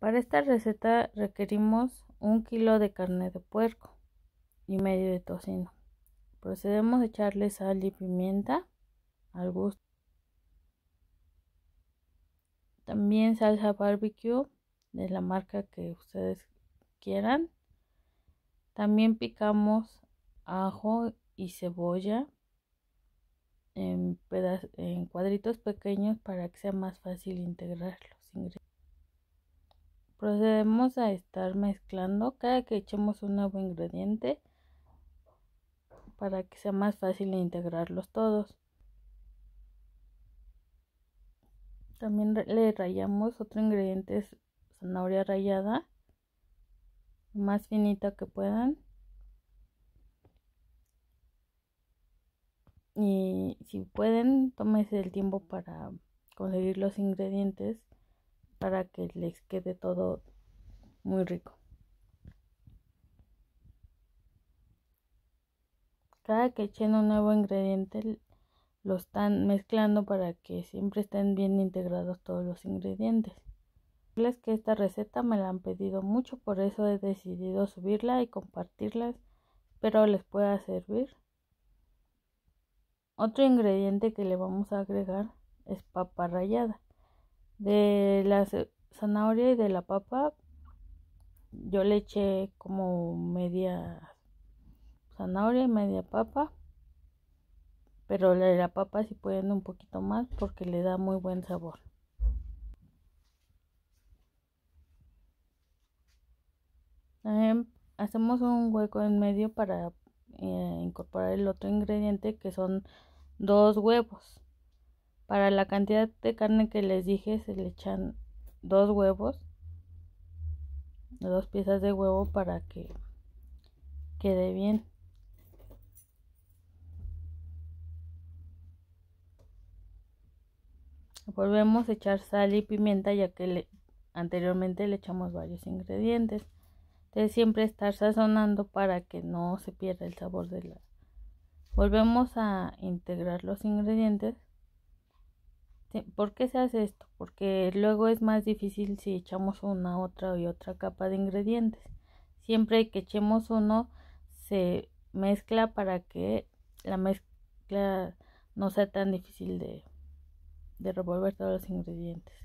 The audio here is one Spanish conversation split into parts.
Para esta receta requerimos un kilo de carne de puerco y medio de tocino. Procedemos a echarle sal y pimienta al gusto. También salsa barbecue de la marca que ustedes quieran. También picamos ajo y cebolla en, en cuadritos pequeños para que sea más fácil integrar los ingredientes. Procedemos a estar mezclando cada que echemos un nuevo ingrediente para que sea más fácil integrarlos todos. También le rayamos otro ingrediente, es zanahoria rallada, más finita que puedan. Y si pueden, tómese el tiempo para conseguir los ingredientes para que les quede todo muy rico. Cada que echen un nuevo ingrediente lo están mezclando para que siempre estén bien integrados todos los ingredientes. Es que esta receta me la han pedido mucho, por eso he decidido subirla y compartirlas. Espero les pueda servir. Otro ingrediente que le vamos a agregar es papa rallada de la zanahoria y de la papa yo le eché como media zanahoria y media papa pero la de la papa si sí pueden un poquito más porque le da muy buen sabor em, hacemos un hueco en medio para eh, incorporar el otro ingrediente que son dos huevos para la cantidad de carne que les dije se le echan dos huevos, dos piezas de huevo para que quede bien. Volvemos a echar sal y pimienta ya que anteriormente le echamos varios ingredientes. De siempre estar sazonando para que no se pierda el sabor de la... Volvemos a integrar los ingredientes ¿Por qué se hace esto? Porque luego es más difícil si echamos una, otra y otra capa de ingredientes. Siempre que echemos uno, se mezcla para que la mezcla no sea tan difícil de, revolver todos los ingredientes.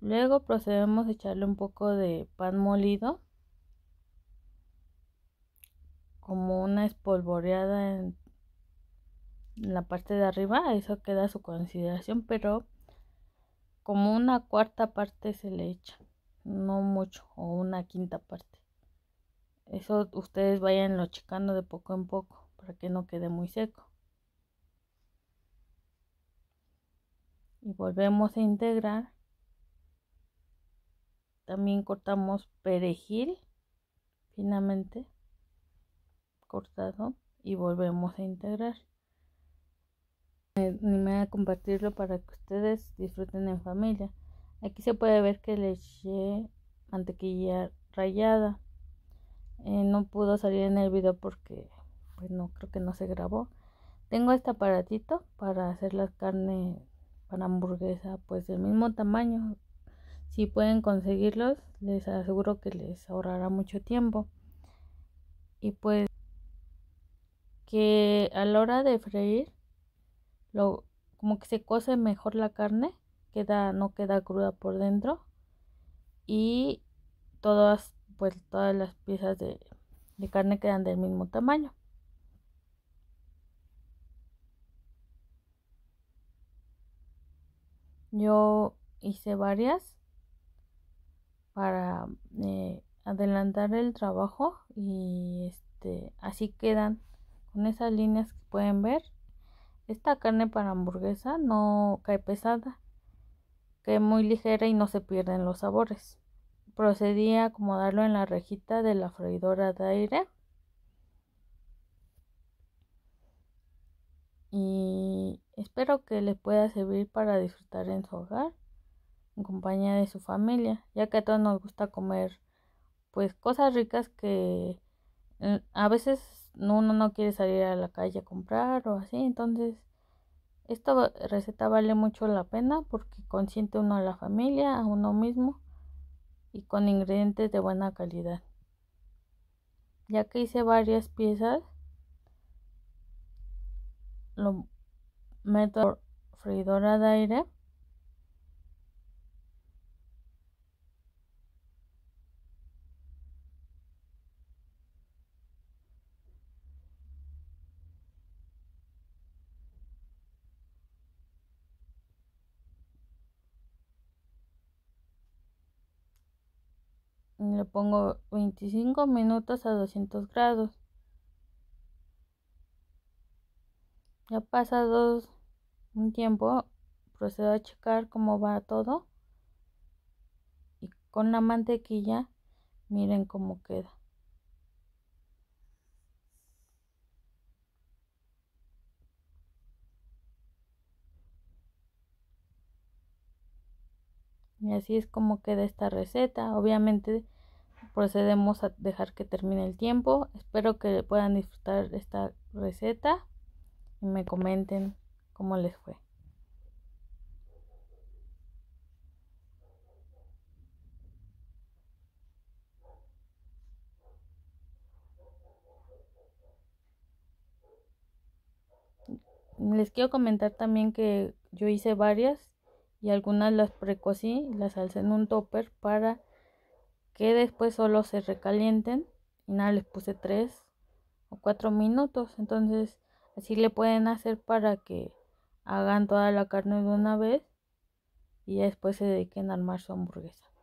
Luego procedemos a echarle un poco de pan molido, como una espolvoreada en la parte de arriba, eso queda su consideración, pero como una cuarta parte se le echa, no mucho, o una quinta parte. Eso ustedes lo checando de poco en poco para que no quede muy seco. Y volvemos a integrar. También cortamos perejil finamente cortado y volvemos a integrar me animé a compartirlo para que ustedes disfruten en familia. Aquí se puede ver que le eché mantequilla rayada. Eh, no pudo salir en el video porque pues no creo que no se grabó. Tengo este aparatito para hacer la carne para hamburguesa pues del mismo tamaño. Si pueden conseguirlos, les aseguro que les ahorrará mucho tiempo. Y pues que a la hora de freír como que se cose mejor la carne, queda, no queda cruda por dentro. Y todas, pues todas las piezas de, carne quedan del mismo tamaño. Yo hice varias para eh, adelantar el trabajo y este así quedan con esas líneas que pueden ver esta carne para hamburguesa no cae pesada, cae muy ligera y no se pierden los sabores. Procedí a acomodarlo en la rejita de la freidora de aire. Y espero que les pueda servir para disfrutar en su hogar, en compañía de su familia, ya que a todos nos gusta comer pues cosas ricas que eh, a veces uno no quiere salir a la calle a comprar o así. Entonces, esta receta vale mucho la pena porque consiente uno a la familia, a uno mismo y con ingredientes de buena calidad. Ya que hice varias piezas, lo meto a freidora de aire le pongo 25 minutos a 200 grados. Ya pasados un tiempo, procedo a checar cómo va todo. Y con la mantequilla, miren cómo queda. Y así es como queda esta receta. Obviamente procedemos a dejar que termine el tiempo. Espero que puedan disfrutar esta receta y me comenten cómo les fue. Les quiero comentar también que yo hice varias y algunas las precocí, las alcé en un topper para que después solo se recalienten y nada les puse 3 o 4 minutos entonces así le pueden hacer para que hagan toda la carne de una vez y después se dediquen a armar su hamburguesa